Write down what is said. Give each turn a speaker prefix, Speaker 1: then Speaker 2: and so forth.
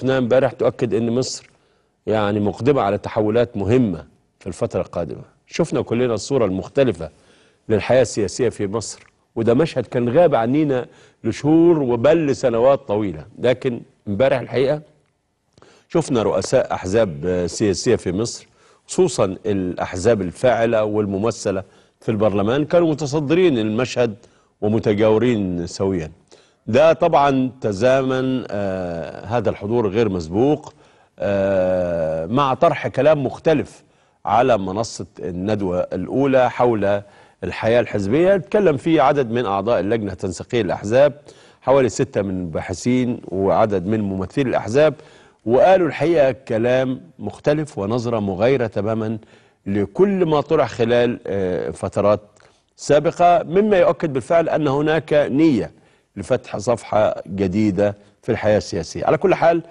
Speaker 1: شفناها امبارح تؤكد ان مصر يعني مقدمة على تحولات مهمة في الفترة القادمة شفنا كلنا الصورة المختلفة للحياة السياسية في مصر وده مشهد كان غاب عنينا لشهور وبل لسنوات طويلة لكن امبارح الحقيقة شفنا رؤساء أحزاب سياسية في مصر خصوصا الأحزاب الفاعلة والممثلة في البرلمان كانوا متصدرين المشهد ومتجاورين سويا ده طبعا تزامن آه هذا الحضور غير مسبوق آه مع طرح كلام مختلف على منصة الندوة الأولى حول الحياة الحزبية اتكلم فيه عدد من أعضاء اللجنة التنسيقية الأحزاب حوالي ستة من الباحثين وعدد من ممثلي الأحزاب وقالوا الحقيقة كلام مختلف ونظرة مغايرة تماما لكل ما طرح خلال آه، فترات سابقة مما يؤكد بالفعل أن هناك نية لفتح صفحة جديدة في الحياة السياسية على كل حال